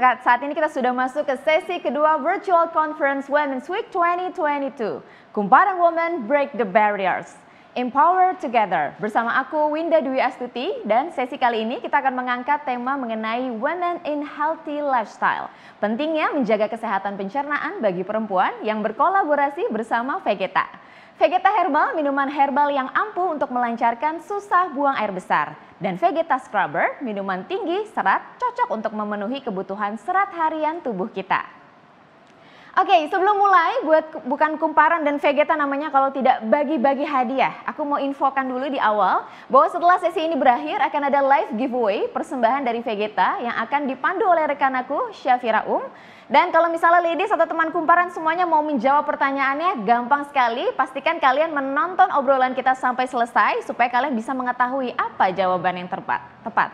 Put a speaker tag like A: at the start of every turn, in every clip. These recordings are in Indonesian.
A: saat ini kita sudah masuk ke sesi kedua Virtual Conference Women's Week 2022. Kumparan Women Break the Barriers. Empower Together. Bersama aku Winda Dwi Astuti dan sesi kali ini kita akan mengangkat tema mengenai Women in Healthy Lifestyle. Pentingnya menjaga kesehatan pencernaan bagi perempuan yang berkolaborasi bersama Vegeta. Vegeta Herbal, minuman herbal yang ampuh untuk melancarkan susah buang air besar. Dan Vegeta Scrubber, minuman tinggi serat cocok untuk memenuhi kebutuhan serat harian tubuh kita. Oke, sebelum mulai buat bukan kumparan dan Vegeta namanya kalau tidak bagi-bagi hadiah. Aku mau infokan dulu di awal bahwa setelah sesi ini berakhir akan ada live giveaway persembahan dari Vegeta yang akan dipandu oleh rekan aku Syafira Um. Dan kalau misalnya ladies atau teman kumparan semuanya mau menjawab pertanyaannya gampang sekali. Pastikan kalian menonton obrolan kita sampai selesai supaya kalian bisa mengetahui apa jawaban yang tepat. tepat.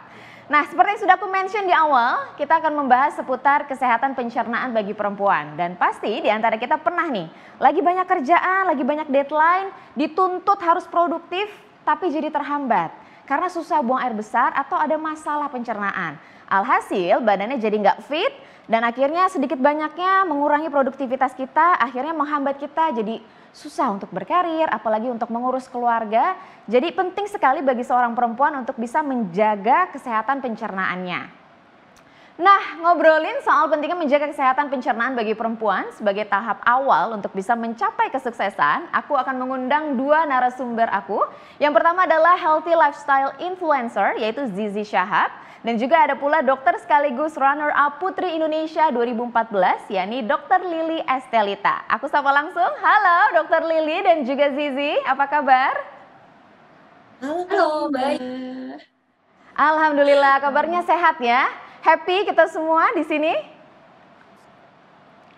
A: Nah, seperti yang sudah aku mention di awal, kita akan membahas seputar kesehatan pencernaan bagi perempuan. Dan pasti di antara kita pernah nih, lagi banyak kerjaan, lagi banyak deadline, dituntut harus produktif, tapi jadi terhambat. Karena susah buang air besar atau ada masalah pencernaan. Alhasil badannya jadi nggak fit dan akhirnya sedikit banyaknya mengurangi produktivitas kita, akhirnya menghambat kita jadi susah untuk berkarir, apalagi untuk mengurus keluarga. Jadi penting sekali bagi seorang perempuan untuk bisa menjaga kesehatan pencernaannya. Nah, ngobrolin soal pentingnya menjaga kesehatan pencernaan bagi perempuan sebagai tahap awal untuk bisa mencapai kesuksesan, aku akan mengundang dua narasumber aku. Yang pertama adalah healthy lifestyle influencer yaitu Zizi Syahab dan juga ada pula dokter sekaligus runner up Putri Indonesia 2014 yakni Dr. Lili Estelita. Aku sapa langsung. Halo Dr. Lili dan juga Zizi, apa kabar? Halo, baik. Alhamdulillah kabarnya sehat ya happy kita semua di sini?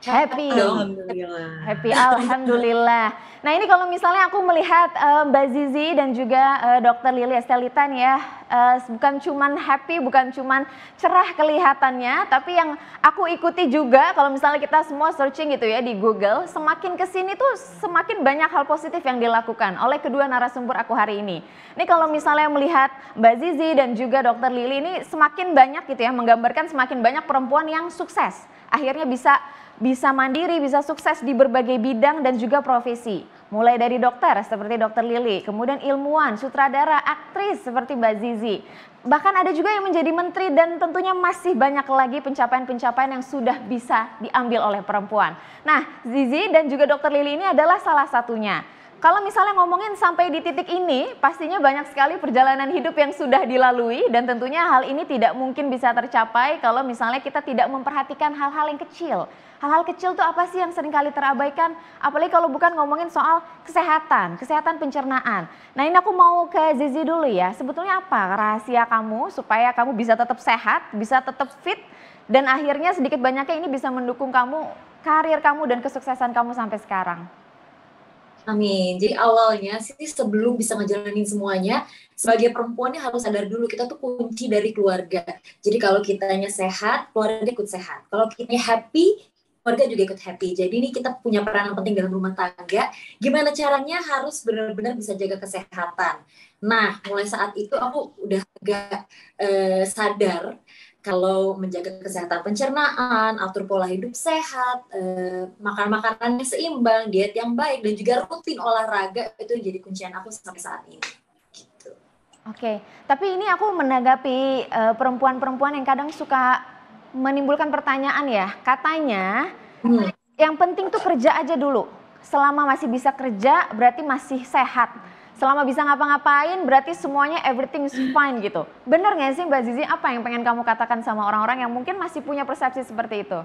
A: Happy.
B: Alhamdulillah. Happy alhamdulillah.
A: Nah, ini kalau misalnya aku melihat uh, Mbak Zizi dan juga uh, Dokter Lili Estelita nih ya, uh, bukan cuman happy, bukan cuman cerah kelihatannya, tapi yang aku ikuti juga kalau misalnya kita semua searching gitu ya di Google, semakin ke sini tuh semakin banyak hal positif yang dilakukan oleh kedua narasumber aku hari ini. Ini kalau misalnya melihat Mbak Zizi dan juga Dokter Lili ini semakin banyak gitu ya menggambarkan semakin banyak perempuan yang sukses. Akhirnya bisa bisa mandiri, bisa sukses di berbagai bidang dan juga profesi. Mulai dari dokter seperti dokter Lili, kemudian ilmuwan, sutradara, aktris seperti Mbak Zizi. Bahkan ada juga yang menjadi menteri dan tentunya masih banyak lagi pencapaian-pencapaian yang sudah bisa diambil oleh perempuan. Nah, Zizi dan juga dokter Lili ini adalah salah satunya. Kalau misalnya ngomongin sampai di titik ini, pastinya banyak sekali perjalanan hidup yang sudah dilalui dan tentunya hal ini tidak mungkin bisa tercapai kalau misalnya kita tidak memperhatikan hal-hal yang kecil Hal-hal kecil tuh apa sih yang sering kali terabaikan? Apalagi kalau bukan ngomongin soal kesehatan, kesehatan pencernaan. Nah ini aku mau ke Zizi dulu ya. Sebetulnya apa rahasia kamu supaya kamu bisa tetap sehat, bisa tetap fit, dan akhirnya sedikit banyaknya ini bisa mendukung kamu, karir kamu dan kesuksesan kamu sampai sekarang.
C: Amin. Jadi awalnya sih sebelum bisa ngejalanin semuanya, sebagai perempuannya harus sadar dulu kita tuh kunci dari keluarga. Jadi kalau kitanya sehat, keluarga ikut sehat. Kalau kita happy, keluarga juga ikut happy. Jadi ini kita punya peran yang penting dalam rumah tangga. Gimana caranya harus benar-benar bisa jaga kesehatan. Nah, mulai saat itu aku udah agak eh, sadar kalau menjaga kesehatan pencernaan, atur pola hidup sehat, eh, makan makanan yang seimbang, diet yang baik, dan juga rutin olahraga itu jadi kuncian aku sampai saat ini. Gitu.
A: Oke, okay. tapi ini aku menanggapi eh, perempuan-perempuan uh, yang kadang suka menimbulkan pertanyaan ya. Katanya hmm. yang penting tuh kerja aja dulu. Selama masih bisa kerja berarti masih sehat. Selama bisa ngapa-ngapain berarti semuanya everything is fine gitu. Bener gak sih Mbak Zizi apa yang pengen kamu katakan sama orang-orang yang mungkin masih punya persepsi seperti itu?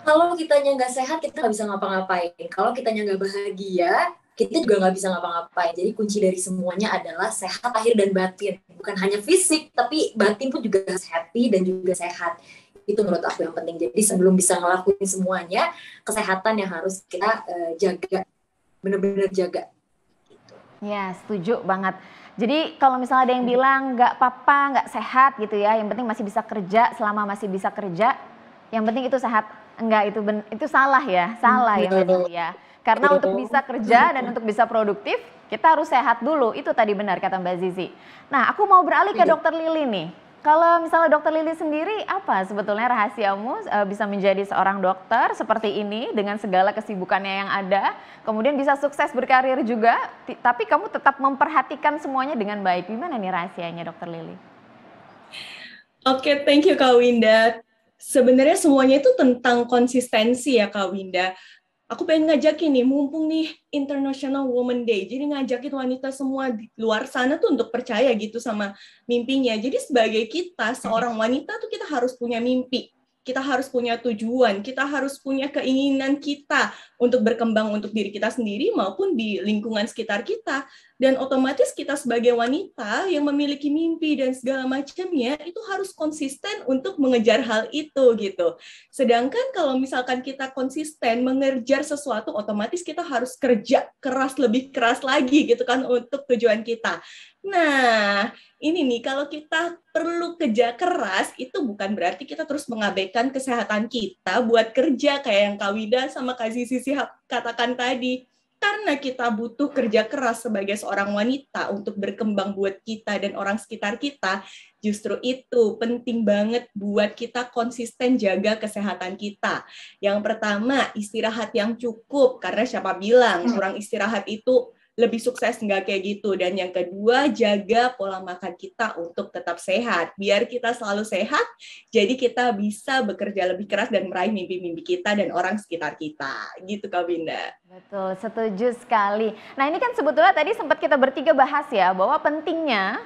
C: Kalau kitanya nggak sehat kita nggak bisa ngapa-ngapain. Kalau kitanya nggak bahagia kita juga nggak bisa ngapa-ngapain. Jadi kunci dari semuanya adalah sehat lahir dan batin. Bukan hanya fisik, tapi batin pun juga harus happy dan juga sehat. Itu menurut aku yang penting. Jadi sebelum bisa ngelakuin semuanya, kesehatan yang harus kita uh, jaga, bener-bener jaga.
A: Ya, setuju banget. Jadi kalau misalnya ada yang bilang nggak apa-apa, nggak sehat gitu ya, yang penting masih bisa kerja selama masih bisa kerja, yang penting itu sehat. Enggak itu ben itu salah ya, salah ya, ya. Karena untuk bisa kerja dan untuk bisa produktif, kita harus sehat dulu. Itu tadi benar kata Mbak Zizi. Nah, aku mau beralih ke iya. Dokter Lili nih. Kalau misalnya dokter Lili sendiri, apa sebetulnya rahasiamu eh, bisa menjadi seorang dokter seperti ini dengan segala kesibukannya yang ada, kemudian bisa sukses berkarir juga, tapi kamu tetap memperhatikan semuanya dengan baik. Gimana nih rahasianya dokter Lili?
B: Oke, okay, thank you Kak Winda. Sebenarnya semuanya itu tentang konsistensi ya Kak Winda aku pengen ngajakin nih, mumpung nih International Women Day, jadi ngajakin wanita semua di luar sana tuh untuk percaya gitu sama mimpinya. Jadi sebagai kita, seorang wanita tuh kita harus punya mimpi kita harus punya tujuan, kita harus punya keinginan kita untuk berkembang untuk diri kita sendiri maupun di lingkungan sekitar kita. Dan otomatis kita sebagai wanita yang memiliki mimpi dan segala macamnya itu harus konsisten untuk mengejar hal itu gitu. Sedangkan kalau misalkan kita konsisten mengejar sesuatu otomatis kita harus kerja keras lebih keras lagi gitu kan untuk tujuan kita. Nah, ini nih kalau kita perlu kerja keras itu bukan berarti kita terus mengabaikan kesehatan kita buat kerja kayak yang Kawida sama kasih Sisi katakan tadi. Karena kita butuh kerja keras sebagai seorang wanita untuk berkembang buat kita dan orang sekitar kita, justru itu penting banget buat kita konsisten jaga kesehatan kita. Yang pertama, istirahat yang cukup karena siapa bilang hmm. kurang istirahat itu lebih sukses nggak kayak gitu. Dan yang kedua, jaga pola makan kita untuk tetap sehat. Biar kita selalu sehat, jadi kita bisa bekerja lebih keras dan meraih mimpi-mimpi kita dan orang sekitar kita. Gitu Kak Winda.
A: Betul, setuju sekali. Nah ini kan sebetulnya tadi sempat kita bertiga bahas ya, bahwa pentingnya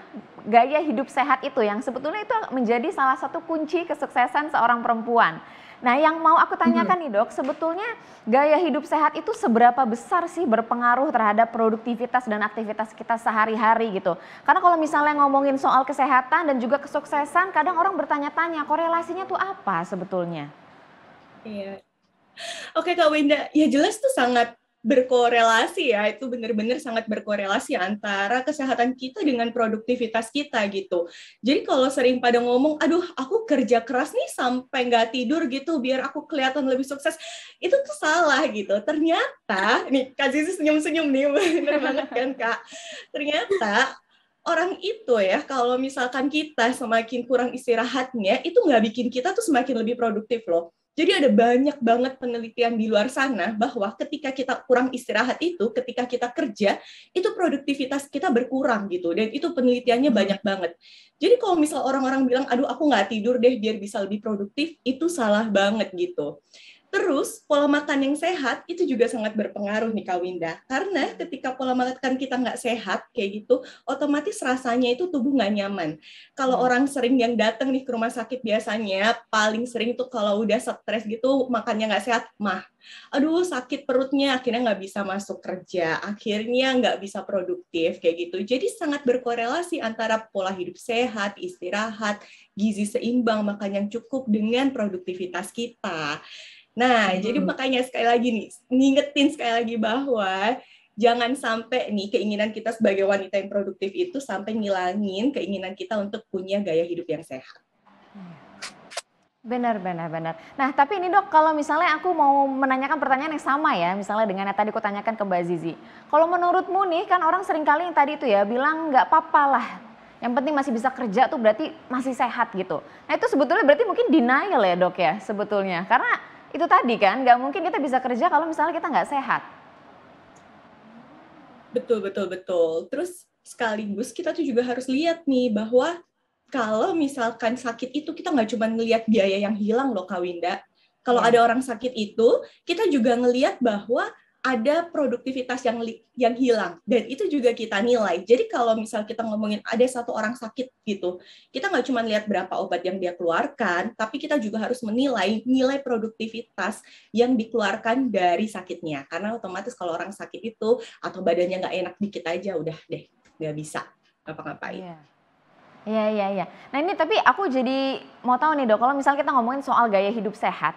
A: gaya hidup sehat itu yang sebetulnya itu menjadi salah satu kunci kesuksesan seorang perempuan. Nah, yang mau aku tanyakan nih, Dok, sebetulnya gaya hidup sehat itu seberapa besar sih berpengaruh terhadap produktivitas dan aktivitas kita sehari-hari gitu? Karena kalau misalnya ngomongin soal kesehatan dan juga kesuksesan, kadang orang bertanya-tanya korelasinya tuh apa sebetulnya?
B: Iya. Oke, Kak Winda, ya jelas tuh sangat berkorelasi ya itu benar-benar sangat berkorelasi antara kesehatan kita dengan produktivitas kita gitu jadi kalau sering pada ngomong aduh aku kerja keras nih sampai nggak tidur gitu biar aku kelihatan lebih sukses itu tuh salah gitu ternyata nih kak Zizi senyum-senyum nih benar banget kan kak ternyata orang itu ya kalau misalkan kita semakin kurang istirahatnya itu nggak bikin kita tuh semakin lebih produktif loh jadi ada banyak banget penelitian di luar sana bahwa ketika kita kurang istirahat itu, ketika kita kerja, itu produktivitas kita berkurang gitu. Dan itu penelitiannya hmm. banyak banget. Jadi kalau misal orang-orang bilang, aduh aku nggak tidur deh biar bisa lebih produktif, itu salah banget gitu. Terus pola makan yang sehat itu juga sangat berpengaruh nih Kak Winda. Karena hmm. ketika pola makan kita nggak sehat kayak gitu, otomatis rasanya itu tubuh nggak nyaman. Kalau hmm. orang sering yang datang nih ke rumah sakit biasanya paling sering tuh kalau udah stres gitu makannya nggak sehat, mah aduh sakit perutnya akhirnya nggak bisa masuk kerja akhirnya nggak bisa produktif kayak gitu jadi sangat berkorelasi antara pola hidup sehat istirahat gizi seimbang makan yang cukup dengan produktivitas kita Nah, hmm. jadi makanya sekali lagi nih, ngingetin sekali lagi bahwa jangan sampai nih keinginan kita sebagai wanita yang produktif itu sampai ngilangin keinginan kita untuk punya gaya hidup yang sehat.
A: Benar, benar, benar. Nah, tapi ini dok, kalau misalnya aku mau menanyakan pertanyaan yang sama ya, misalnya dengan yang tadi aku tanyakan ke Mbak Zizi. Kalau menurutmu nih, kan orang sering kali yang tadi itu ya bilang nggak papa lah, yang penting masih bisa kerja tuh berarti masih sehat gitu. Nah itu sebetulnya berarti mungkin denial ya dok ya sebetulnya. Karena itu tadi kan nggak mungkin kita bisa kerja kalau misalnya kita nggak sehat
B: betul betul betul terus sekaligus kita tuh juga harus lihat nih bahwa kalau misalkan sakit itu kita nggak cuma ngelihat biaya yang hilang loh Kawinda kalau ya. ada orang sakit itu kita juga ngelihat bahwa ada produktivitas yang yang hilang dan itu juga kita nilai. Jadi kalau misal kita ngomongin ada satu orang sakit gitu, kita nggak cuma lihat berapa obat yang dia keluarkan, tapi kita juga harus menilai nilai produktivitas yang dikeluarkan dari sakitnya. Karena otomatis kalau orang sakit itu atau badannya nggak enak dikit aja udah deh nggak bisa apa ngapain Yeah.
A: Iya, iya, iya. Nah ini tapi aku jadi mau tahu nih dok, kalau misalnya kita ngomongin soal gaya hidup sehat,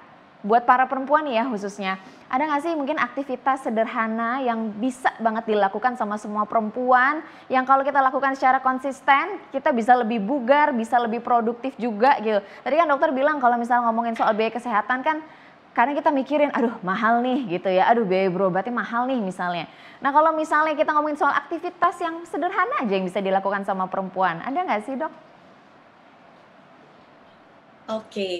A: buat para perempuan ya khususnya ada nggak sih mungkin aktivitas sederhana yang bisa banget dilakukan sama semua perempuan yang kalau kita lakukan secara konsisten kita bisa lebih bugar bisa lebih produktif juga gitu tadi kan dokter bilang kalau misalnya ngomongin soal biaya kesehatan kan karena kita mikirin aduh mahal nih gitu ya aduh biaya berobatnya mahal nih misalnya nah kalau misalnya kita ngomongin soal aktivitas yang sederhana aja yang bisa dilakukan sama perempuan ada nggak sih dok
B: Oke, okay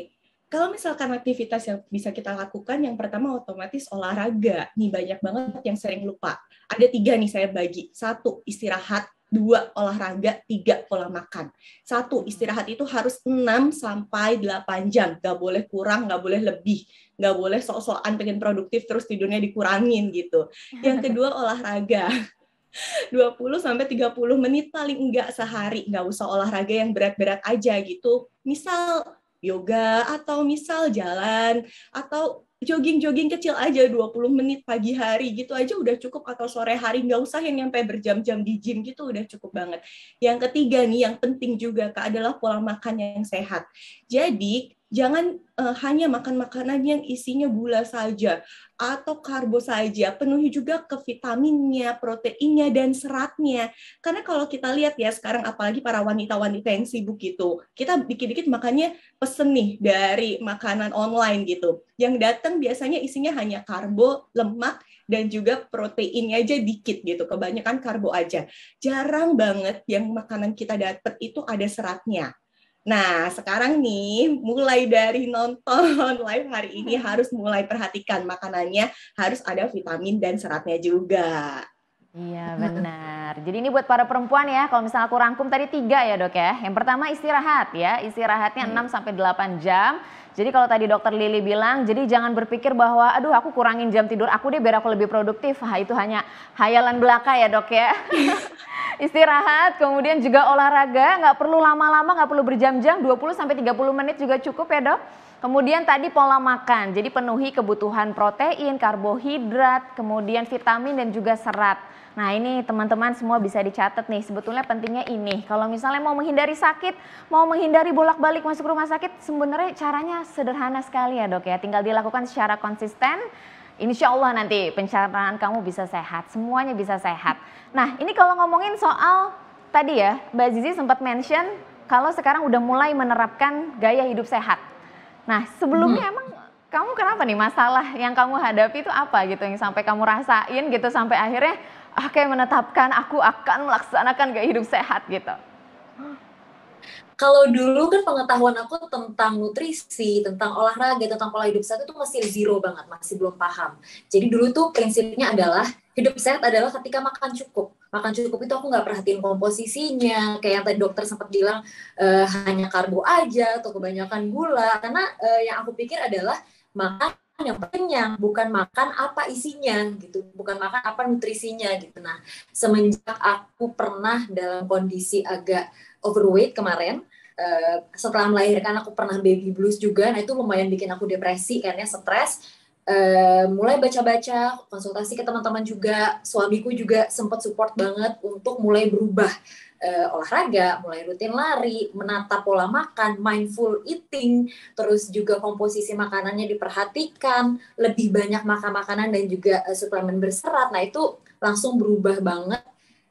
B: kalau misalkan aktivitas yang bisa kita lakukan, yang pertama otomatis olahraga. Nih banyak banget yang sering lupa. Ada tiga nih saya bagi. Satu, istirahat. Dua, olahraga. Tiga, pola makan. Satu, istirahat itu harus 6 sampai 8 jam. Gak boleh kurang, gak boleh lebih. Gak boleh sok-sokan pengen produktif terus tidurnya dikurangin gitu. Yang kedua, olahraga. 20 sampai 30 menit paling enggak sehari. Nggak usah olahraga yang berat-berat aja gitu. Misal yoga atau misal jalan atau jogging-jogging kecil aja 20 menit pagi hari gitu aja udah cukup atau sore hari nggak usah yang nyampe berjam-jam di gym gitu udah cukup banget. Yang ketiga nih yang penting juga Kak adalah pola makan yang sehat. Jadi Jangan uh, hanya makan makanan yang isinya gula saja atau karbo saja. Penuhi juga ke vitaminnya, proteinnya, dan seratnya. Karena kalau kita lihat ya sekarang apalagi para wanita-wanita yang sibuk gitu, kita dikit-dikit makannya pesen nih dari makanan online gitu. Yang datang biasanya isinya hanya karbo, lemak, dan juga proteinnya aja dikit gitu, kebanyakan karbo aja. Jarang banget yang makanan kita dapat itu ada seratnya. Nah, sekarang nih mulai dari nonton live hari ini hmm. harus mulai perhatikan makanannya harus ada vitamin dan seratnya juga. Iya benar.
A: Jadi ini buat para perempuan ya, kalau misalnya aku rangkum tadi tiga ya dok ya. Yang pertama istirahat ya, istirahatnya hmm. 6-8 jam. Jadi kalau tadi dokter Lili bilang, jadi jangan berpikir bahwa aduh aku kurangin jam tidur aku deh biar aku lebih produktif. Hah, itu hanya hayalan belaka ya dok ya. istirahat, kemudian juga olahraga, nggak perlu lama-lama, nggak perlu berjam-jam, 20 sampai 30 menit juga cukup ya dok. Kemudian tadi pola makan, jadi penuhi kebutuhan protein, karbohidrat, kemudian vitamin dan juga serat. Nah ini teman-teman semua bisa dicatat nih, sebetulnya pentingnya ini. Kalau misalnya mau menghindari sakit, mau menghindari bolak-balik masuk rumah sakit, sebenarnya caranya sederhana sekali ya dok ya. Tinggal dilakukan secara konsisten, Insya Allah nanti pencernaan kamu bisa sehat, semuanya bisa sehat. Nah ini kalau ngomongin soal tadi ya, Mbak Zizi sempat mention kalau sekarang udah mulai menerapkan gaya hidup sehat. Nah sebelumnya hmm. emang kamu kenapa nih masalah yang kamu hadapi itu apa gitu yang sampai kamu rasain gitu sampai akhirnya oke ah, okay, menetapkan aku akan melaksanakan gaya hidup sehat gitu
C: kalau dulu kan pengetahuan aku tentang nutrisi, tentang olahraga, tentang pola hidup sehat itu masih zero banget, masih belum paham. Jadi dulu tuh prinsipnya adalah hidup sehat adalah ketika makan cukup. Makan cukup itu aku nggak perhatiin komposisinya, kayak yang tadi dokter sempat bilang eh, hanya karbo aja atau kebanyakan gula. Karena eh, yang aku pikir adalah makan yang kenyang, bukan makan apa isinya gitu, bukan makan apa nutrisinya gitu. Nah, semenjak aku pernah dalam kondisi agak overweight kemarin, uh, setelah melahirkan aku pernah baby blues juga, nah itu lumayan bikin aku depresi karena ya, stres. Uh, mulai baca-baca, konsultasi ke teman-teman juga, suamiku juga sempat support banget untuk mulai berubah uh, olahraga, mulai rutin lari, menata pola makan, mindful eating, terus juga komposisi makanannya diperhatikan, lebih banyak makan makanan dan juga uh, suplemen berserat. Nah, itu langsung berubah banget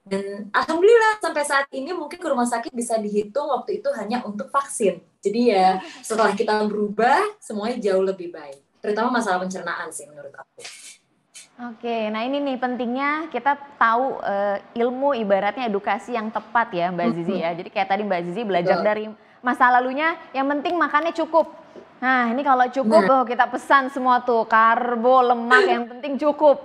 C: dan alhamdulillah sampai saat ini mungkin ke rumah sakit bisa dihitung waktu itu hanya untuk vaksin. Jadi ya setelah kita berubah semuanya jauh lebih baik. Terutama masalah pencernaan sih menurut aku.
A: Oke, nah ini nih pentingnya kita tahu uh, ilmu ibaratnya edukasi yang tepat ya Mbak Zizi ya. Jadi kayak tadi Mbak Zizi belajar dari masa lalunya, yang penting makannya cukup. Nah ini kalau cukup nah. Oh, kita pesan semua tuh karbo, lemak yang penting cukup.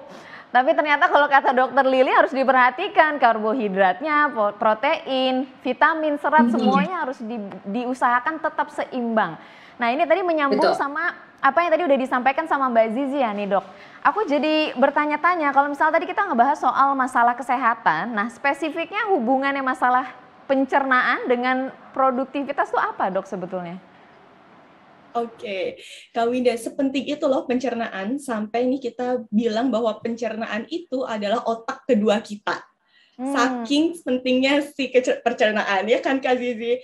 A: Tapi ternyata kalau kata dokter Lili harus diperhatikan karbohidratnya, protein, vitamin, serat semuanya harus di, diusahakan tetap seimbang. Nah ini tadi menyambung Betul. sama apa yang tadi udah disampaikan sama Mbak Zizi ya nih dok. Aku jadi bertanya-tanya kalau misalnya tadi kita ngebahas soal masalah kesehatan, nah spesifiknya hubungannya masalah pencernaan dengan produktivitas tuh apa dok sebetulnya?
B: Oke, okay. Kak Winda, sepenting itu loh pencernaan sampai ini kita bilang bahwa pencernaan itu adalah otak kedua kita. Hmm. Saking pentingnya si pencernaan ya kan Kak Zizi.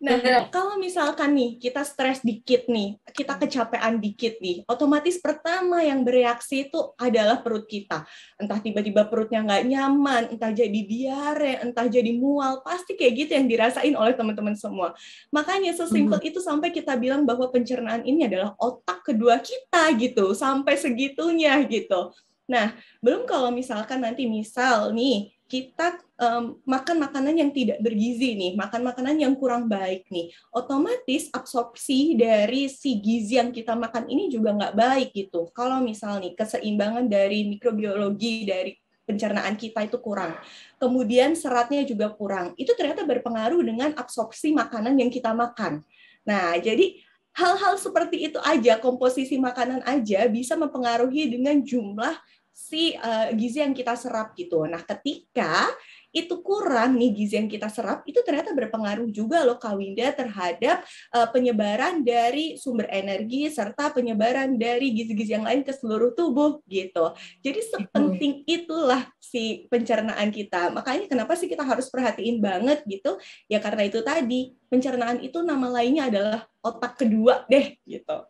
B: Nah, kalau misalkan nih kita stres dikit nih, kita kecapean dikit nih, otomatis pertama yang bereaksi itu adalah perut kita. Entah tiba-tiba perutnya nggak nyaman, entah jadi diare, entah jadi mual, pasti kayak gitu yang dirasain oleh teman-teman semua. Makanya sesimpel mm -hmm. itu sampai kita bilang bahwa pencernaan ini adalah otak kedua kita gitu, sampai segitunya gitu. Nah, belum kalau misalkan nanti misal nih kita um, makan makanan yang tidak bergizi nih, makan makanan yang kurang baik nih, otomatis absorpsi dari si gizi yang kita makan ini juga nggak baik gitu. Kalau misalnya keseimbangan dari mikrobiologi dari pencernaan kita itu kurang, kemudian seratnya juga kurang, itu ternyata berpengaruh dengan absorpsi makanan yang kita makan. Nah, jadi hal-hal seperti itu aja, komposisi makanan aja bisa mempengaruhi dengan jumlah si uh, gizi yang kita serap gitu. Nah, ketika itu kurang nih gizi yang kita serap itu ternyata berpengaruh juga loh Kak Winda terhadap uh, penyebaran dari sumber energi serta penyebaran dari gizi-gizi yang lain ke seluruh tubuh gitu. Jadi sepenting itulah si pencernaan kita. Makanya kenapa sih kita harus perhatiin banget gitu? Ya karena itu tadi pencernaan itu nama lainnya adalah otak kedua deh gitu.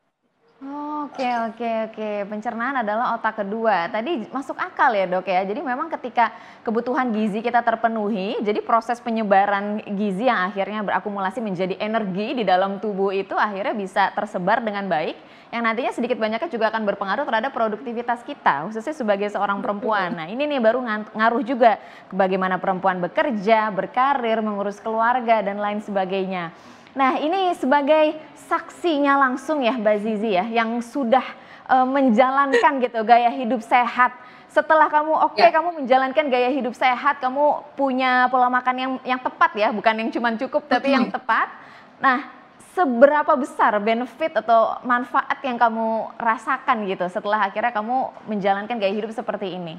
A: Oke oke oke. Pencernaan adalah otak kedua. Tadi masuk akal ya dok ya. Jadi memang ketika kebutuhan gizi kita terpenuhi, jadi proses penyebaran gizi yang akhirnya berakumulasi menjadi energi di dalam tubuh itu akhirnya bisa tersebar dengan baik. Yang nantinya sedikit banyaknya juga akan berpengaruh terhadap produktivitas kita, khususnya sebagai seorang perempuan. Nah ini nih baru ngaruh juga bagaimana perempuan bekerja, berkarir, mengurus keluarga dan lain sebagainya. Nah ini sebagai saksinya langsung ya Mbak Zizi ya yang sudah uh, menjalankan gitu gaya hidup sehat. Setelah kamu oke okay, ya. kamu menjalankan gaya hidup sehat, kamu punya pola makan yang yang tepat ya, bukan yang cuma cukup tapi Betul. yang tepat. Nah, seberapa besar benefit atau manfaat yang kamu rasakan gitu setelah akhirnya kamu menjalankan gaya hidup seperti ini?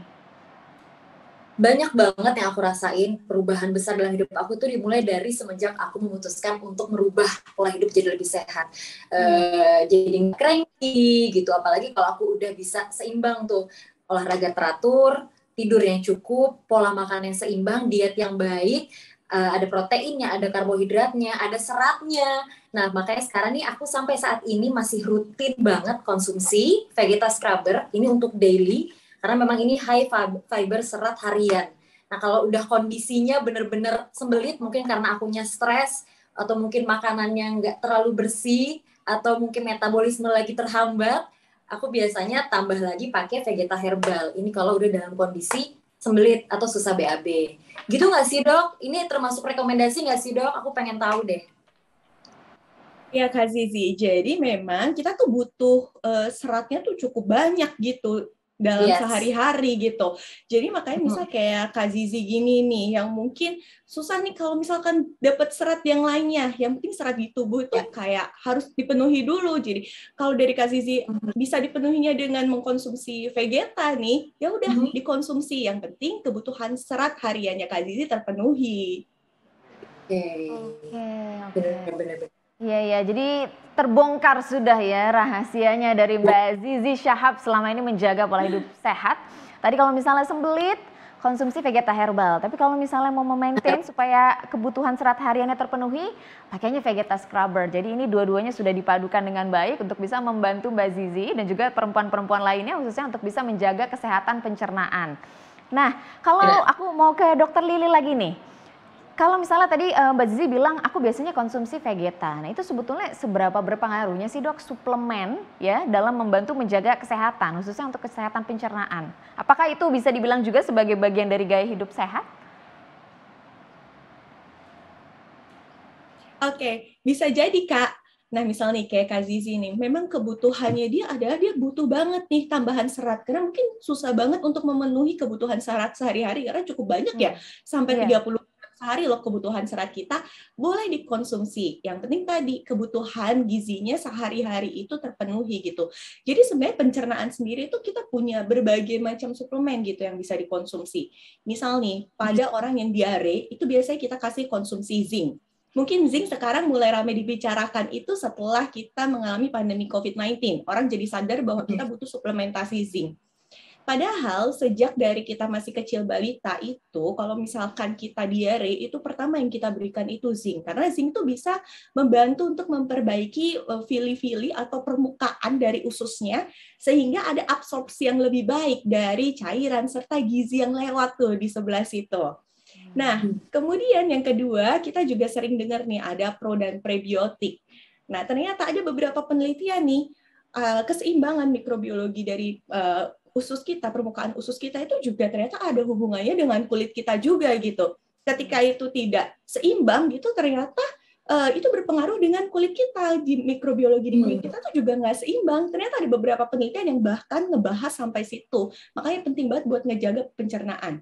C: banyak banget yang aku rasain perubahan besar dalam hidup aku tuh dimulai dari semenjak aku memutuskan untuk merubah pola hidup jadi lebih sehat hmm. lebih jadi cranky gitu apalagi kalau aku udah bisa seimbang tuh olahraga teratur tidur yang cukup pola makan yang seimbang diet yang baik e, ada proteinnya, ada karbohidratnya, ada seratnya. Nah, makanya sekarang nih aku sampai saat ini masih rutin banget konsumsi Vegeta Scrubber ini untuk daily karena memang ini high fiber serat harian. Nah, kalau udah kondisinya bener-bener sembelit, mungkin karena akunya stres, atau mungkin makanannya nggak terlalu bersih, atau mungkin metabolisme lagi terhambat, aku biasanya tambah lagi pakai vegeta herbal. Ini kalau udah dalam kondisi sembelit atau susah BAB. Gitu nggak sih dok? Ini termasuk rekomendasi nggak sih dok? Aku pengen tahu deh.
B: Ya Kak Zizi, jadi memang kita tuh butuh uh, seratnya tuh cukup banyak gitu dalam yes. sehari-hari gitu. Jadi makanya misal kayak Kak Zizi gini nih yang mungkin susah nih kalau misalkan dapat serat yang lainnya. Yang penting serat di tubuh itu yeah. kayak harus dipenuhi dulu. Jadi kalau dari Kak Zizi mm-hmm. bisa dipenuhinya dengan mengkonsumsi vegeta nih, ya udah mm-hmm. dikonsumsi. Yang penting kebutuhan serat hariannya Kak Zizi terpenuhi. Oke. Okay. Oke. Okay, okay. Benar-benar. Iya ya,
A: jadi terbongkar sudah ya rahasianya dari Mbak Zizi Syahab selama ini menjaga pola hidup sehat. Tadi kalau misalnya sembelit, konsumsi vegeta herbal. Tapi kalau misalnya mau memaintain supaya kebutuhan serat hariannya terpenuhi, pakainya vegeta scrubber. Jadi ini dua-duanya sudah dipadukan dengan baik untuk bisa membantu Mbak Zizi dan juga perempuan-perempuan lainnya khususnya untuk bisa menjaga kesehatan pencernaan. Nah, kalau iya. aku mau ke dokter Lili lagi nih kalau misalnya tadi eh, Mbak Zizi bilang aku biasanya konsumsi vegeta. Nah, itu sebetulnya seberapa berpengaruhnya sih Dok suplemen ya dalam membantu menjaga kesehatan khususnya untuk kesehatan pencernaan. Apakah itu bisa dibilang juga sebagai bagian dari gaya hidup sehat?
B: Oke, bisa jadi Kak. Nah, misalnya nih kayak Kak Zizi nih, memang kebutuhannya dia adalah dia butuh banget nih tambahan serat karena mungkin susah banget untuk memenuhi kebutuhan serat sehari-hari karena cukup banyak ya, hmm. sampai yeah. 30 sehari loh kebutuhan serat kita boleh dikonsumsi. Yang penting tadi kebutuhan gizinya sehari-hari itu terpenuhi gitu. Jadi sebenarnya pencernaan sendiri itu kita punya berbagai macam suplemen gitu yang bisa dikonsumsi. Misal nih, pada iya. orang yang diare itu biasanya kita kasih konsumsi zinc mungkin zinc sekarang mulai ramai dibicarakan itu setelah kita mengalami pandemi COVID-19. Orang jadi sadar bahwa kita iya. butuh suplementasi zinc. Padahal sejak dari kita masih kecil balita itu, kalau misalkan kita diare, itu pertama yang kita berikan itu zinc. Karena zinc itu bisa membantu untuk memperbaiki e, fili-fili atau permukaan dari ususnya, sehingga ada absorpsi yang lebih baik dari cairan serta gizi yang lewat tuh di sebelah situ. Nah, hmm. kemudian yang kedua, kita juga sering dengar nih ada pro dan prebiotik. Nah, ternyata ada beberapa penelitian nih e, keseimbangan mikrobiologi dari e, usus kita, permukaan usus kita itu juga ternyata ada hubungannya dengan kulit kita juga gitu. Ketika hmm. itu tidak seimbang gitu ternyata uh, itu berpengaruh dengan kulit kita di mikrobiologi di kulit hmm. kita tuh juga nggak seimbang. Ternyata ada beberapa penelitian yang bahkan ngebahas sampai situ. Makanya penting banget buat ngejaga pencernaan.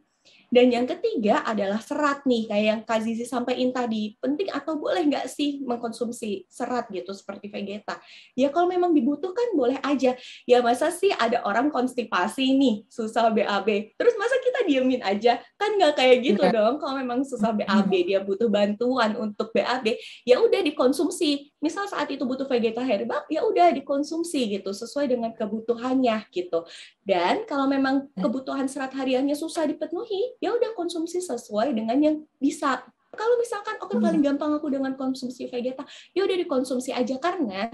B: Dan yang ketiga adalah serat nih, kayak yang Kak Zizi sampaikan tadi, penting atau boleh nggak sih mengkonsumsi serat gitu seperti vegeta? Ya kalau memang dibutuhkan boleh aja. Ya masa sih ada orang konstipasi nih, susah BAB. Terus masa kita diemin aja? Kan nggak kayak gitu iya. dong. Kalau memang susah BAB, dia butuh bantuan untuk BAB, ya udah dikonsumsi misal saat itu butuh vegeta herbal ya udah dikonsumsi gitu sesuai dengan kebutuhannya gitu dan kalau memang eh. kebutuhan serat hariannya susah dipenuhi ya udah konsumsi sesuai dengan yang bisa kalau misalkan oke okay, hmm. paling gampang aku dengan konsumsi vegeta ya udah dikonsumsi aja karena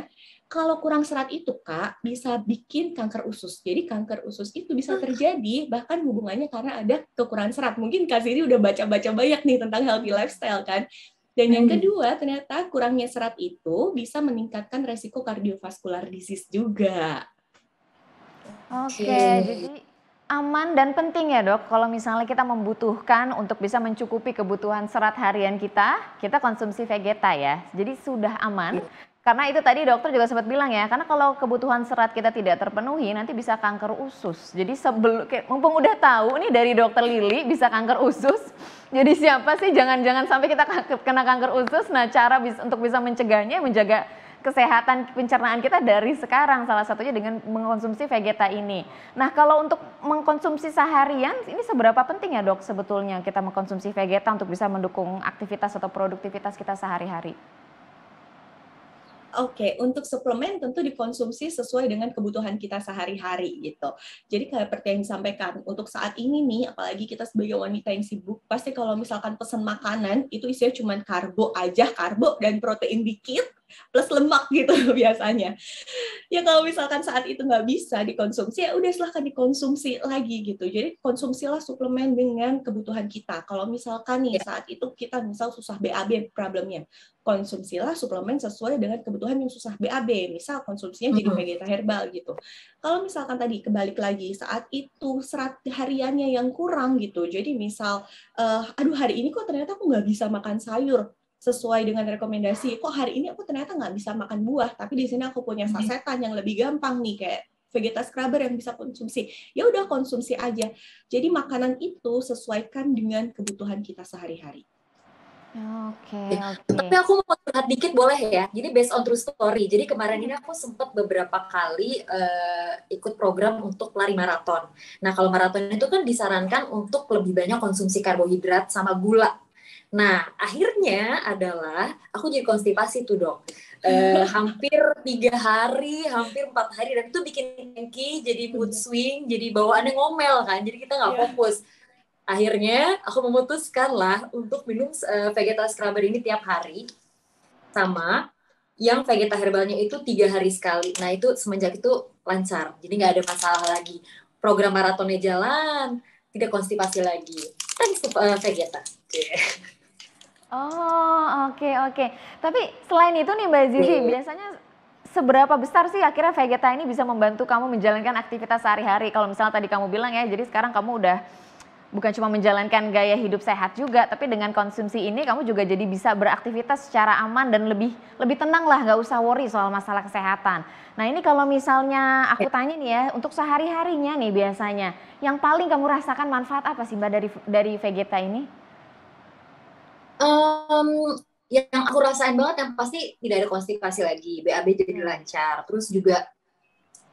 B: kalau kurang serat itu kak bisa bikin kanker usus jadi kanker usus itu bisa hmm. terjadi bahkan hubungannya karena ada kekurangan serat mungkin kak Siri udah baca baca banyak nih tentang healthy lifestyle kan dan yang hmm. kedua, ternyata kurangnya serat itu bisa meningkatkan resiko kardiovaskular disease juga.
A: Oke, okay, jadi aman dan penting ya dok kalau misalnya kita membutuhkan untuk bisa mencukupi kebutuhan serat harian kita kita konsumsi vegeta ya jadi sudah aman karena itu tadi dokter juga sempat bilang ya, karena kalau kebutuhan serat kita tidak terpenuhi nanti bisa kanker usus. Jadi sebelum mumpung udah tahu nih dari dokter Lili bisa kanker usus. Jadi siapa sih jangan-jangan sampai kita kena kanker usus. Nah, cara bis, untuk bisa mencegahnya menjaga kesehatan pencernaan kita dari sekarang salah satunya dengan mengkonsumsi vegeta ini. Nah, kalau untuk mengkonsumsi seharian ini seberapa penting ya, Dok, sebetulnya kita mengkonsumsi vegeta untuk bisa mendukung aktivitas atau produktivitas kita sehari-hari?
B: Oke, okay, untuk suplemen tentu dikonsumsi sesuai dengan kebutuhan kita sehari-hari gitu. Jadi kayak seperti yang disampaikan, untuk saat ini nih, apalagi kita sebagai wanita yang sibuk, pasti kalau misalkan pesan makanan itu isinya cuma karbo aja, karbo dan protein dikit, plus lemak gitu biasanya. Ya kalau misalkan saat itu nggak bisa dikonsumsi, ya udah silahkan dikonsumsi lagi gitu. Jadi konsumsilah suplemen dengan kebutuhan kita. Kalau misalkan nih ya. saat itu kita misal susah BAB problemnya, konsumsilah suplemen sesuai dengan kebutuhan yang susah BAB. Misal konsumsinya jadi vegeta herbal gitu. Kalau misalkan tadi kebalik lagi saat itu serat hariannya yang kurang gitu. Jadi misal, uh, aduh hari ini kok ternyata aku nggak bisa makan sayur sesuai dengan rekomendasi kok hari ini aku ternyata nggak bisa makan buah tapi di sini aku punya mm-hmm. sasetan yang lebih gampang nih kayak vegetas scrubber yang bisa konsumsi ya udah konsumsi aja jadi makanan itu sesuaikan dengan kebutuhan kita sehari-hari Oke.
C: Okay, eh, okay. Tapi aku mau curhat dikit boleh ya. Jadi based on true story. Jadi kemarin ini aku sempat beberapa kali uh, ikut program untuk lari maraton. Nah kalau maraton itu kan disarankan untuk lebih banyak konsumsi karbohidrat sama gula Nah, akhirnya adalah aku jadi konstipasi tuh dok. Uh, hampir tiga hari, hampir empat hari, dan itu bikin tanki, jadi mood hmm. swing, jadi bawaannya ngomel kan, jadi kita nggak yeah. fokus. Akhirnya aku memutuskan lah untuk minum uh, vegetal scrubber ini tiap hari, sama yang vegeta herbalnya itu tiga hari sekali. Nah itu semenjak itu lancar, jadi nggak ada masalah lagi. Program maratonnya jalan, tidak konstipasi lagi. Thanks uh, vegeta. Yeah.
A: Oh, oke okay, oke. Okay. Tapi selain itu nih Mbak Zizi, hmm. biasanya seberapa besar sih akhirnya Vegeta ini bisa membantu kamu menjalankan aktivitas sehari-hari? Kalau misalnya tadi kamu bilang ya, jadi sekarang kamu udah bukan cuma menjalankan gaya hidup sehat juga, tapi dengan konsumsi ini kamu juga jadi bisa beraktivitas secara aman dan lebih lebih tenang lah, nggak usah worry soal masalah kesehatan. Nah ini kalau misalnya aku tanya nih ya, untuk sehari-harinya nih biasanya, yang paling kamu rasakan manfaat apa sih mbak dari dari Vegeta ini? Um, yang aku rasain banget yang pasti tidak ada konstipasi lagi,
C: BAB jadi hmm. lancar. Terus juga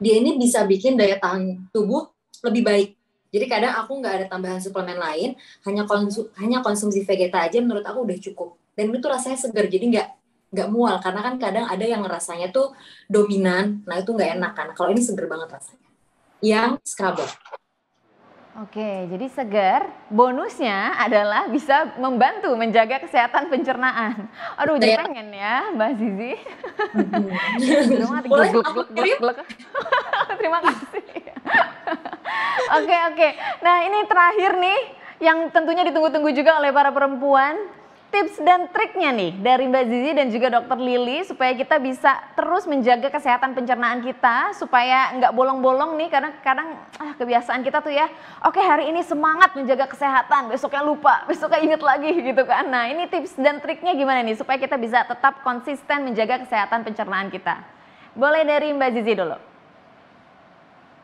C: dia ini bisa bikin daya tahan tubuh lebih baik. Jadi kadang aku nggak ada tambahan suplemen lain, hanya konsum, hanya konsumsi vegeta aja menurut aku udah cukup. Dan itu rasanya segar, jadi nggak nggak mual karena kan kadang ada yang rasanya tuh dominan, nah itu nggak enak kan. Kalau ini seger banget rasanya. Yang scrubber
A: Oke, jadi segar bonusnya adalah bisa membantu menjaga kesehatan pencernaan. Aduh, jadi iya. pengen ya Mbak Zizi. Terima kasih. Oke, oke. Nah ini terakhir nih, yang tentunya ditunggu-tunggu juga oleh para perempuan tips dan triknya nih dari Mbak Zizi dan juga Dokter Lili supaya kita bisa terus menjaga kesehatan pencernaan kita supaya nggak bolong-bolong nih karena kadang ah, kebiasaan kita tuh ya oke hari ini semangat menjaga kesehatan besoknya lupa besoknya inget lagi gitu kan nah ini tips dan triknya gimana nih supaya kita bisa tetap konsisten menjaga kesehatan pencernaan kita boleh dari Mbak Zizi dulu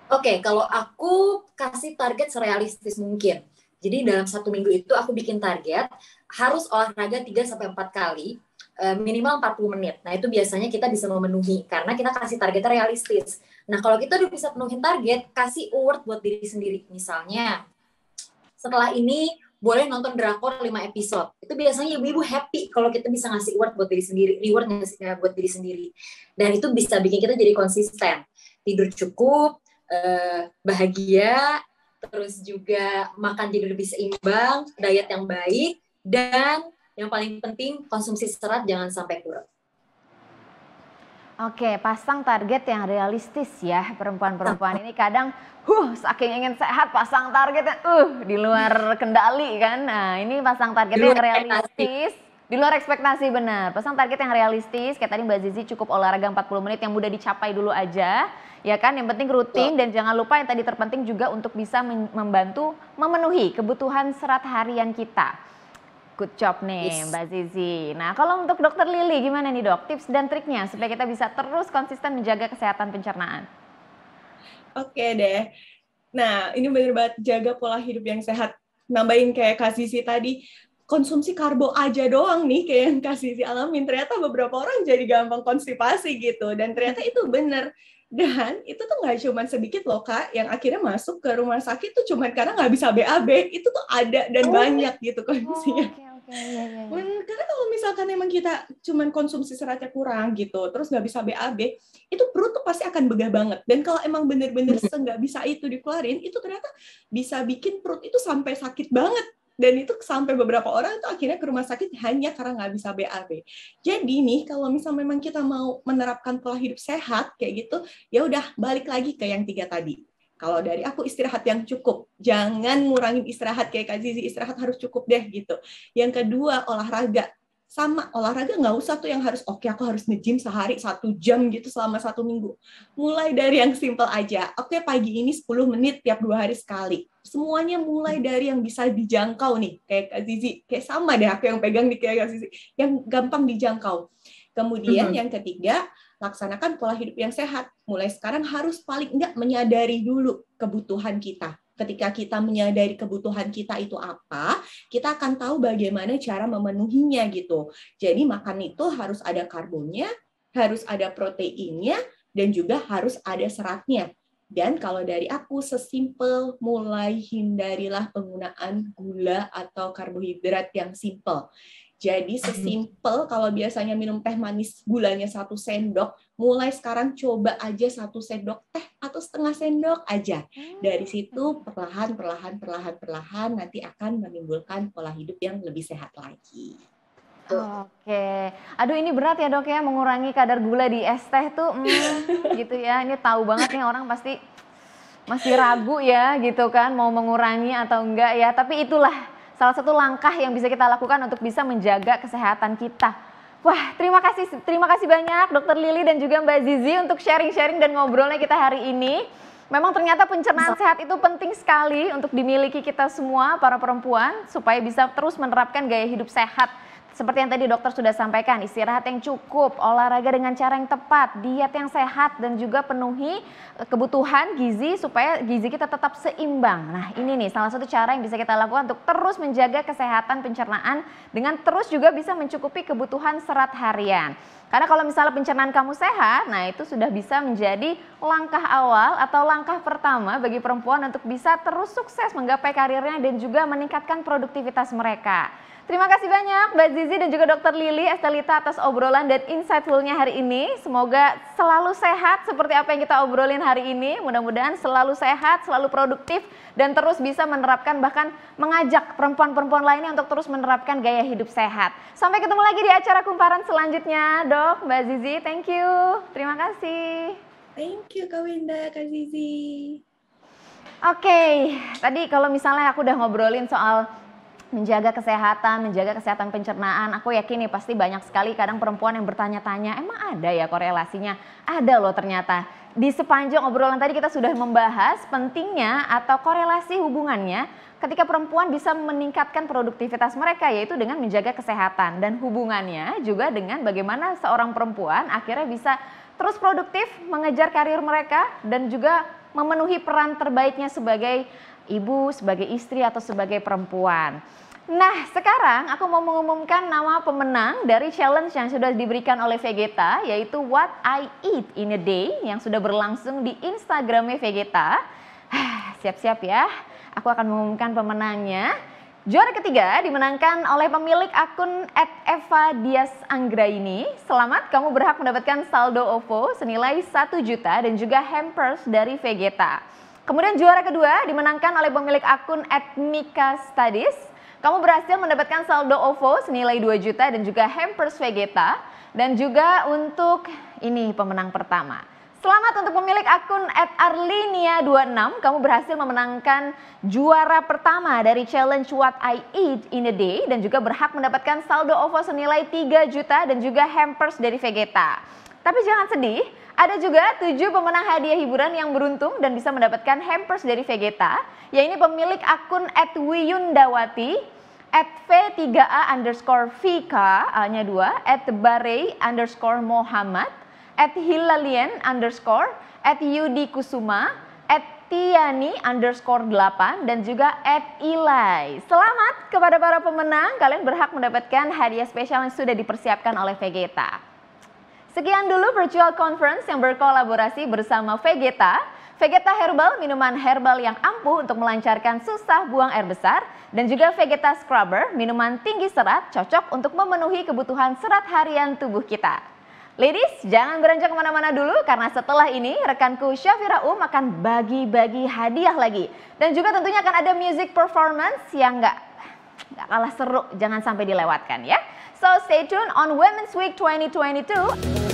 A: Oke, okay, kalau
C: aku kasih target serealistis mungkin. Jadi dalam satu minggu itu aku bikin target harus olahraga 3 sampai 4 kali eh, minimal 40 menit. Nah, itu biasanya kita bisa memenuhi karena kita kasih target realistis. Nah, kalau kita udah bisa penuhin target, kasih award buat diri sendiri. Misalnya, setelah ini boleh nonton drakor 5 episode. Itu biasanya ibu-ibu happy kalau kita bisa ngasih award buat diri sendiri, reward eh, buat diri sendiri. Dan itu bisa bikin kita jadi konsisten. Tidur cukup, eh, bahagia, terus juga makan jadi lebih seimbang, diet yang baik, dan yang paling penting konsumsi serat jangan sampai kurang.
A: Oke, pasang target yang realistis ya perempuan-perempuan ini kadang huh saking ingin sehat pasang targetnya uh di luar kendali kan. Nah, ini pasang target yang realistis. Di luar ekspektasi benar. Pasang target yang realistis. Kayak tadi Mbak Zizi cukup olahraga 40 menit yang mudah dicapai dulu aja. Ya kan, yang penting rutin iya. dan jangan lupa yang tadi terpenting juga untuk bisa membantu memenuhi kebutuhan serat harian kita. Good job nih yes. Mbak Zizi. Nah kalau untuk dokter Lili gimana nih dok tips dan triknya supaya kita bisa
B: terus konsisten menjaga kesehatan pencernaan? Oke okay deh. Nah ini benar banget jaga pola hidup yang sehat. Nambahin kayak kasih Zizi tadi, konsumsi karbo aja doang nih kayak yang kasih si alamin ternyata beberapa orang jadi gampang konstipasi gitu dan ternyata itu bener dan itu tuh nggak cuma sedikit loh kak yang akhirnya masuk ke rumah sakit tuh cuma karena nggak bisa BAB itu tuh ada dan oh. banyak iya. gitu kondisinya oh, okay, okay, iya, iya, yeah, yeah. karena kalau misalkan emang kita cuma konsumsi seratnya kurang gitu terus nggak bisa BAB itu perut tuh pasti akan begah banget dan kalau emang bener-bener nggak bisa itu dikeluarin itu ternyata bisa bikin perut itu sampai sakit banget dan itu sampai beberapa orang itu akhirnya ke rumah sakit hanya karena nggak bisa BAB. Jadi nih kalau misal memang kita mau menerapkan pola hidup sehat kayak gitu, ya udah balik lagi ke yang tiga tadi. Kalau dari aku istirahat yang cukup, jangan ngurangin istirahat kayak Kak Zizi istirahat harus cukup deh gitu. Yang kedua olahraga, sama olahraga nggak usah tuh yang harus oke okay, aku harus nge-gym sehari satu jam gitu selama satu minggu mulai dari yang simple aja oke okay, pagi ini 10 menit tiap dua hari sekali semuanya mulai dari yang bisa dijangkau nih kayak Kak Zizi kayak sama deh aku yang pegang nih kayak Kak Zizi yang gampang dijangkau kemudian mm-hmm. yang ketiga laksanakan pola hidup yang sehat mulai sekarang harus paling enggak menyadari dulu kebutuhan kita ketika kita menyadari kebutuhan kita itu apa, kita akan tahu bagaimana cara memenuhinya gitu. Jadi makan itu harus ada karbonnya, harus ada proteinnya, dan juga harus ada seratnya. Dan kalau dari aku sesimpel mulai hindarilah penggunaan gula atau karbohidrat yang simple. Jadi sesimpel kalau biasanya minum teh manis gulanya satu sendok, mulai sekarang coba aja satu sendok teh atau setengah sendok aja. Oh, Dari situ perlahan, perlahan, perlahan, perlahan nanti akan menimbulkan pola hidup yang lebih sehat lagi.
A: Oke, Oke, aduh ini berat ya dok ya mengurangi kadar gula di es teh tuh, mm, gitu ya. Ini tahu banget nih orang pasti masih ragu ya gitu kan mau mengurangi atau enggak ya. Tapi itulah salah satu langkah yang bisa kita lakukan untuk bisa menjaga kesehatan kita. Wah, terima kasih terima kasih banyak Dokter Lili dan juga Mbak Zizi untuk sharing-sharing dan ngobrolnya kita hari ini. Memang ternyata pencernaan sehat itu penting sekali untuk dimiliki kita semua para perempuan supaya bisa terus menerapkan gaya hidup sehat seperti yang tadi dokter sudah sampaikan, istirahat yang cukup, olahraga dengan cara yang tepat, diet yang sehat dan juga penuhi eh, kebutuhan gizi supaya gizi kita tetap seimbang. Nah, ini nih salah satu cara yang bisa kita lakukan untuk terus menjaga kesehatan pencernaan dengan terus juga bisa mencukupi kebutuhan serat harian. Karena kalau misalnya pencernaan kamu sehat, nah itu sudah bisa menjadi langkah awal atau langkah pertama bagi perempuan untuk bisa terus sukses menggapai karirnya dan juga meningkatkan produktivitas mereka. Terima kasih banyak Mbak Zizi dan juga Dokter Lili Estelita atas obrolan dan insightfulnya hari ini. Semoga selalu sehat seperti apa yang kita obrolin hari ini. Mudah-mudahan selalu sehat, selalu produktif dan terus bisa menerapkan bahkan mengajak perempuan-perempuan lainnya untuk terus menerapkan gaya hidup sehat. Sampai ketemu lagi di acara kumparan selanjutnya. Dok, Mbak Zizi, thank you. Terima kasih. Thank you Kak Winda, Kak Zizi. Oke, okay. tadi kalau misalnya aku udah ngobrolin soal menjaga kesehatan, menjaga kesehatan pencernaan. Aku yakin nih pasti banyak sekali kadang perempuan yang bertanya-tanya, emang ada ya korelasinya? Ada loh ternyata. Di sepanjang obrolan tadi kita sudah membahas pentingnya atau korelasi hubungannya ketika perempuan bisa meningkatkan produktivitas mereka yaitu dengan menjaga kesehatan dan hubungannya juga dengan bagaimana seorang perempuan akhirnya bisa terus produktif mengejar karir mereka dan juga memenuhi peran terbaiknya sebagai ibu, sebagai istri atau sebagai perempuan. Nah, sekarang aku mau mengumumkan nama pemenang dari challenge yang sudah diberikan oleh Vegeta, yaitu What I Eat in a Day yang sudah berlangsung di Instagramnya Vegeta. Siap-siap ya, aku akan mengumumkan pemenangnya. Juara ketiga dimenangkan oleh pemilik akun at Eva Dias Anggra ini. Selamat, kamu berhak mendapatkan saldo OVO senilai 1 juta dan juga hampers dari Vegeta. Kemudian juara kedua dimenangkan oleh pemilik akun Etnika Studies. Kamu berhasil mendapatkan saldo OVO senilai 2 juta dan juga hampers Vegeta. Dan juga untuk ini pemenang pertama. Selamat untuk pemilik akun at Arlinia26, kamu berhasil memenangkan juara pertama dari challenge What I Eat in a Day dan juga berhak mendapatkan saldo OVO senilai 3 juta dan juga hampers dari Vegeta. Tapi jangan sedih, ada juga tujuh pemenang hadiah hiburan yang beruntung dan bisa mendapatkan hampers dari Vegeta, yaitu pemilik akun @wiyundawati, at 3 a underscore Vika, A-nya 2, at Barei underscore Muhammad, at underscore, at Tiani underscore 8 dan juga at Eli. Selamat kepada para pemenang, kalian berhak mendapatkan hadiah spesial yang sudah dipersiapkan oleh Vegeta. Sekian dulu virtual conference yang berkolaborasi bersama Vegeta. Vegeta Herbal, minuman herbal yang ampuh untuk melancarkan susah buang air besar. Dan juga Vegeta Scrubber, minuman tinggi serat, cocok untuk memenuhi kebutuhan serat harian tubuh kita. Ladies, jangan beranjak kemana-mana dulu karena setelah ini rekanku Syafira Um akan bagi-bagi hadiah lagi. Dan juga tentunya akan ada music performance yang nggak nggak kalah seru, jangan sampai dilewatkan ya. So stay tuned on Women's Week 2022.